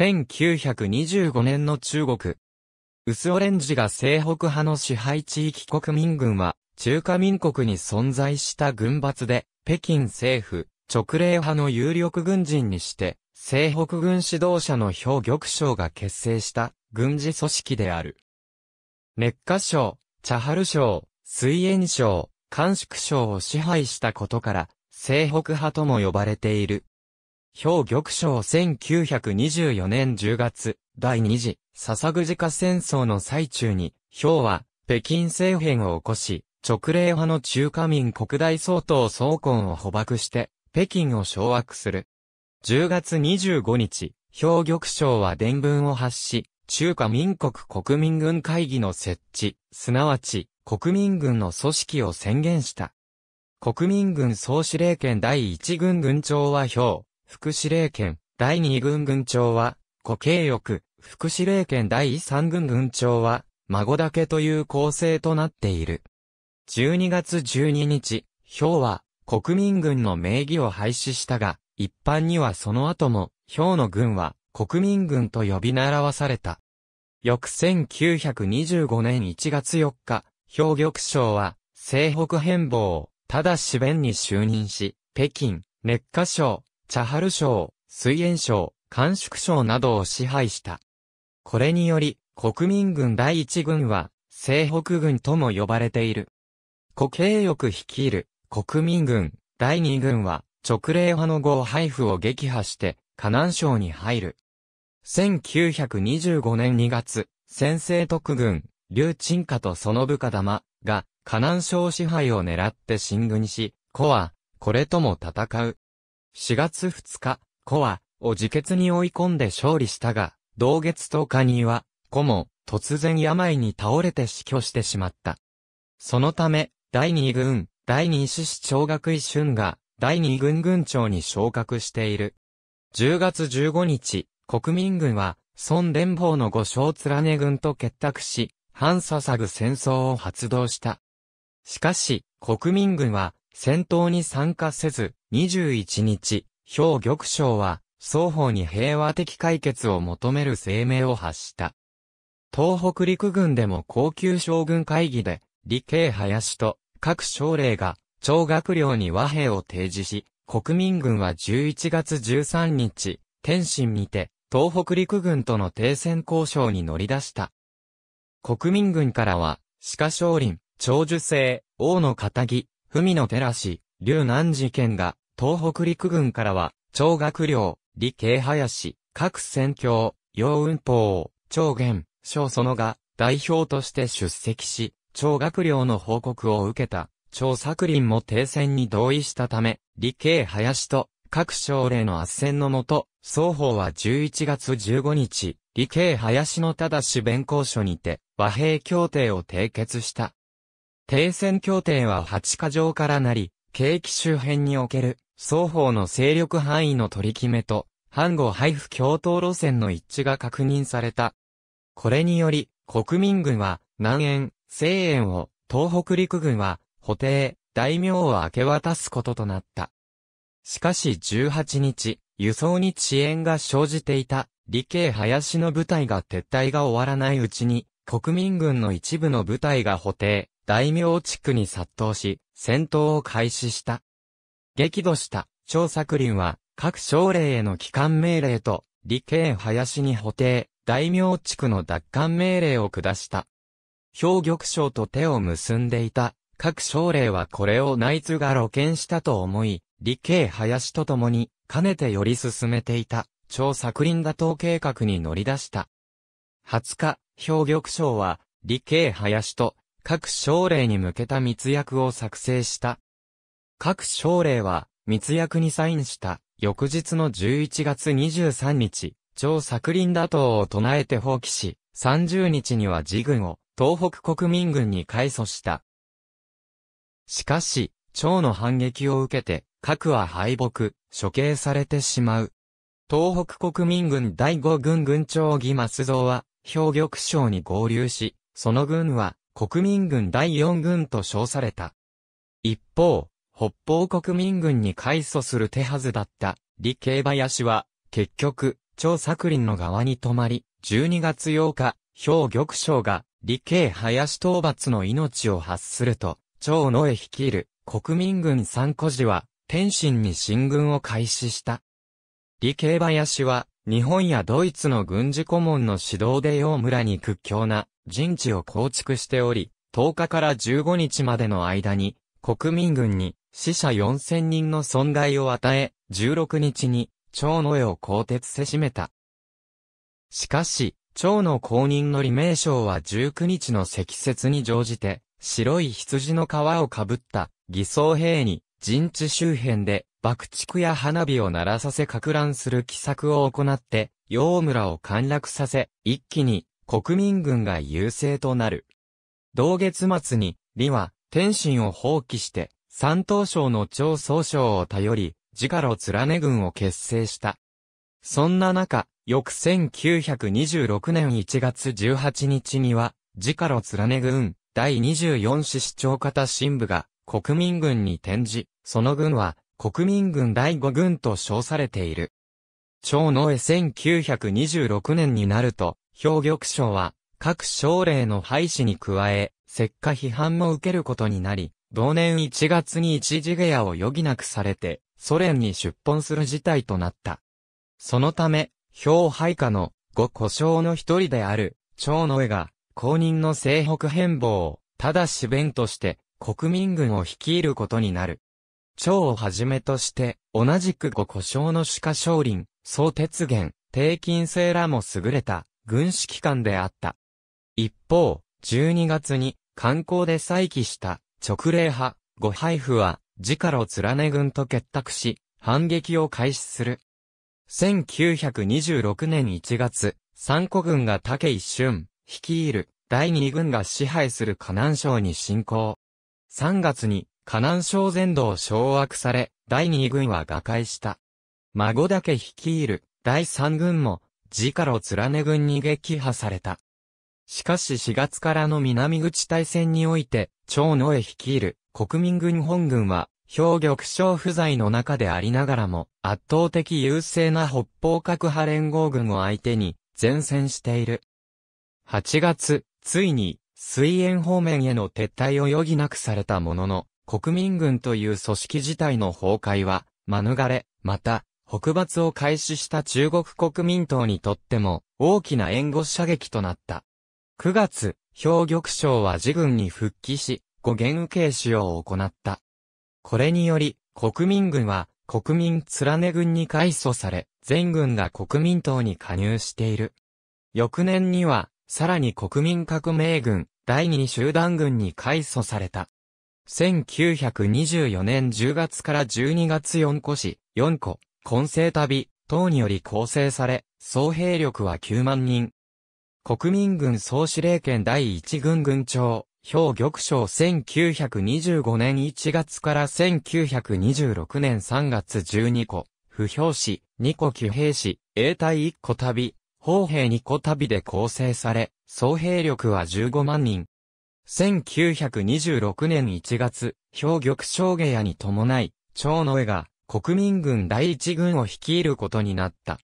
1925年の中国。薄オレンジが西北派の支配地域国民軍は、中華民国に存在した軍閥で、北京政府、直令派の有力軍人にして、西北軍指導者の表玉章が結成した軍事組織である。熱火省、茶春省、水炎省、甘粛省を支配したことから、西北派とも呼ばれている。表玉章1924年10月、第二次、笹ぐじか戦争の最中に、表は、北京政変を起こし、直令派の中華民国大総統総根を捕獲して、北京を掌握する。10月25日、表玉章は伝文を発し、中華民国国民軍会議の設置、すなわち、国民軍の組織を宣言した。国民軍総司令権第一軍軍長は表。副司令権第二軍軍長は、古慶翼、副司令権第三軍軍長は、孫だけという構成となっている。12月12日、氷は国民軍の名義を廃止したが、一般にはその後も、氷の軍は国民軍と呼び習わされた。翌1925年1月4日、氷玉省は、西北変貌を、ただし弁に就任し、北京、熱火省、茶春賞、水炎賞、甘粛賞などを支配した。これにより、国民軍第一軍は、西北軍とも呼ばれている。古慶翼率いる、国民軍、第二軍は、直令派の合配布を撃破して、河南省に入る。1925年2月、先制特軍、劉鎮華とその部下玉が、河南省支配を狙って進軍し、子は、これとも戦う。4月2日、子は、を自決に追い込んで勝利したが、同月10日には、子も、突然病に倒れて死去してしまった。そのため、第2軍、第2師市長学位春が、第2軍軍長に昇格している。10月15日、国民軍は、孫連邦の五将連ね軍と結託し、反捧ぐ戦争を発動した。しかし、国民軍は、戦闘に参加せず、21日、兵玉将は、双方に平和的解決を求める声明を発した。東北陸軍でも高級将軍会議で、李慶林と各省令が、長学寮に和平を提示し、国民軍は11月13日、天津にて、東北陸軍との停戦交渉に乗り出した。国民軍からは、鹿少林、長寿星、王の仇、文野寺氏、龍南寺県が、東北陸軍からは、長学寮、李慶林、各戦況、洋雲法、長元、小園が、代表として出席し、長学寮の報告を受けた、長作林も停戦に同意したため、李慶林と、各省令の圧戦のもと、双方は11月15日、李慶林のただし弁公書にて、和平協定を締結した。停戦協定は8カ条からなり、景気周辺における双方の勢力範囲の取り決めと、反後配布共闘路線の一致が確認された。これにより、国民軍は南縁、西縁を、東北陸軍は、補定、大名を明け渡すこととなった。しかし18日、輸送に遅延が生じていた、理系林の部隊が撤退が終わらないうちに、国民軍の一部の部隊が補定、大名地区に殺到し、戦闘を開始した。激怒した張作林は、各省令への帰還命令と、理系林に補定、大名地区の奪還命令を下した。兵玉省と手を結んでいた、各省令はこれを内通が露見したと思い、理系林と共に、かねてより進めていた、張作林打倒計画に乗り出した。20日、兵玉省は、理系林と各省令に向けた密約を作成した。各省令は、密約にサインした、翌日の11月23日、超作林打倒を唱えて放棄し、30日には自軍を、東北国民軍に改組した。しかし、趙の反撃を受けて、核は敗北、処刑されてしまう。東北国民軍第5軍軍長義松蔵は、兵玉省に合流し、その軍は、国民軍第四軍と称された。一方、北方国民軍に改組する手はずだった李慶林は、結局、張作林の側に止まり、12月8日、兵玉将が李慶林討伐の命を発すると、張野へ率いる国民軍三古寺は、天津に進軍を開始した。李慶林は、日本やドイツの軍事顧問の指導で洋村に屈強な陣地を構築しており、10日から15日までの間に、国民軍に死者4000人の損害を与え、16日に、長野絵を更迭せしめた。しかし、長野公認の李名称は19日の積雪に乗じて、白い羊の皮をかぶった偽装兵に、陣地周辺で爆竹や花火を鳴らさせか乱する奇策を行って、陽村を陥落させ、一気に国民軍が優勢となる。同月末に、李は、天津を放棄して、山東省の町総省を頼り、自家路連根軍を結成した。そんな中、翌1926年1月18日には、自家路連根軍、第24師市長方新部が、国民軍に転じ、その軍は、国民軍第5軍と称されている。張野へ1926年になると、氷玉賞は、各省令の廃止に加え、石化批判も受けることになり、同年1月に一時下野を余儀なくされて、ソ連に出奔する事態となった。そのため、氷配下のご故障の一人である、長野江が、公認の西北変貌を、ただし弁として、国民軍を率いることになる。長をはじめとして、同じくご故障の主家少林、総鉄源、低金星らも優れた、軍指揮官であった。一方、12月に、観光で再起した直令派、ご配布は、自家路連根軍と結託し、反撃を開始する。1926年1月、三古軍が武一俊、率いる第二軍が支配する河南省に侵攻。3月に河南省全土を掌握され、第二軍は瓦解した。孫だけ率いる第三軍もジカロ連軍に撃破された。しかし4月からの南口大戦において、長野へ率いる国民軍本軍は、兵玉将不在の中でありながらも、圧倒的優勢な北方核派連合軍を相手に、前線している。8月、ついに、水煙方面への撤退を余儀なくされたものの、国民軍という組織自体の崩壊は、免れ、また、北伐を開始した中国国民党にとっても大きな援護射撃となった。9月、兵玉省は自軍に復帰し、語源受け使用を行った。これにより、国民軍は国民連ね軍に改組され、全軍が国民党に加入している。翌年には、さらに国民革命軍、第二集団軍に改組された。1924年10月から12月4個し、4個、混成旅、等により構成され、総兵力は9万人。国民軍総司令権第一軍軍長、兵玉将1925年1月から1926年3月12個、不評士2個騎兵士、英隊1個旅、砲兵2個旅で構成され、総兵力は15万人。1926年1月、兵玉将下屋に伴い、長野江が国民軍第一軍を率いることになった。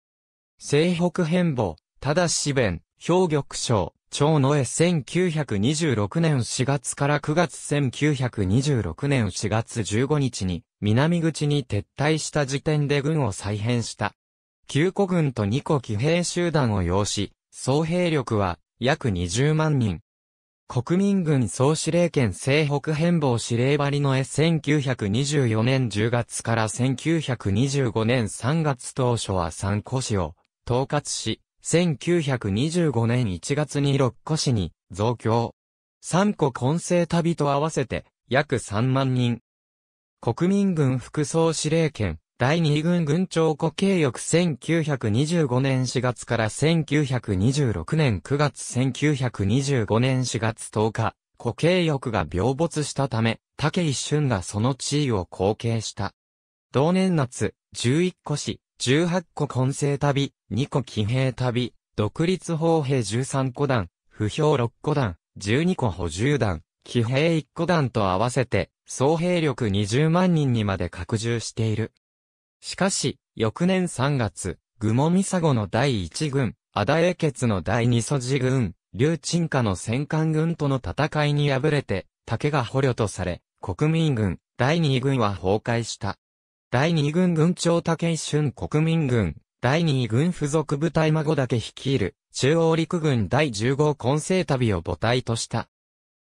西北変貌、ただし弁、兵玉省、長野へ1926年4月から9月1926年4月15日に、南口に撤退した時点で軍を再編した。9個軍と2個騎兵集団を要し、総兵力は約20万人。国民軍総司令権西北変貌司令張りの絵1924年10月から1925年3月当初は3個市を統括し、1925年1月に6個市に増強。3個混成旅と合わせて約3万人。国民軍副総司令権第二軍軍長固形翼1925年4月から1926年9月1925年4月10日、固形翼が病没したため、竹一春がその地位を後継した。同年夏、11個市、18個混成旅、2個騎兵旅、独立砲兵13個団、不評6個団、12個補充団、騎兵1個団と合わせて、総兵力20万人にまで拡充している。しかし、翌年3月、グモミサゴの第1軍、アダエケツの第2素地軍、チ鎮カの戦艦軍との戦いに敗れて、竹が捕虜とされ、国民軍、第2軍は崩壊した。第2軍軍長竹井春国民軍、第2軍付属部隊孫だけ率いる、中央陸軍第15混成旅を母体とした。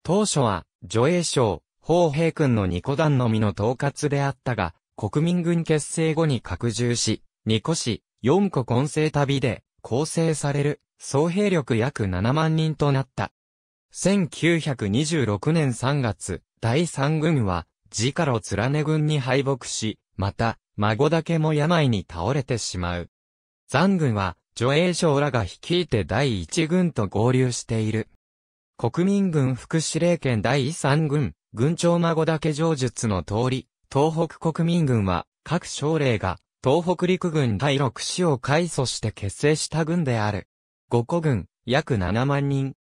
当初は、助英省、砲兵軍の二個団のみの統括であったが、国民軍結成後に拡充し、2個市、4個混成旅で構成される総兵力約7万人となった。1926年3月、第3軍は、自家老連根軍に敗北し、また、孫だけも病に倒れてしまう。残軍は、女英将らが率いて第1軍と合流している。国民軍副司令権第3軍、軍長孫だけ上述の通り、東北国民軍は、各省令が、東北陸軍第6師を改組して結成した軍である。五個軍、約7万人。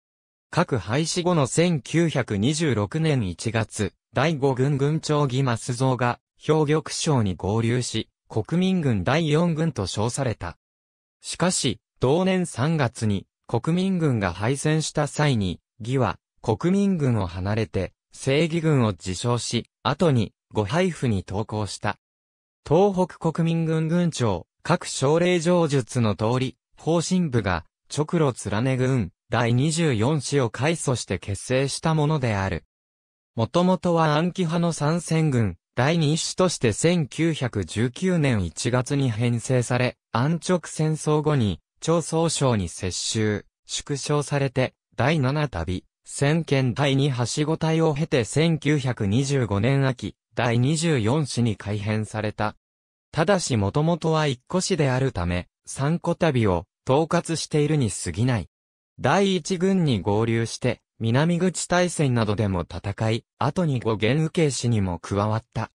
各廃止後の1926年1月、第5軍軍長義増蔵が、兵玉省に合流し、国民軍第4軍と称された。しかし、同年3月に、国民軍が敗戦した際に、義は、国民軍を離れて、正義軍を自称し、後に、ご配布に投稿した。東北国民軍軍長、各奨励上述の通り、方針部が、直路連軍、第24子を改組して結成したものである。もともとは暗記派の参戦軍、第2子として1919年1月に編成され、安直戦争後に、朝総省に接収、縮小されて、第7旅、戦県第2はしご隊を経て1925年秋、第24子に改編された。ただしもともとは1個子であるため、3個旅を統括しているに過ぎない。第1軍に合流して、南口大戦などでも戦い、後に五元受け師にも加わった。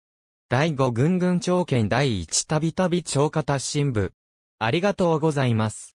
第5軍軍長県第1たびたび長方新部。ありがとうございます。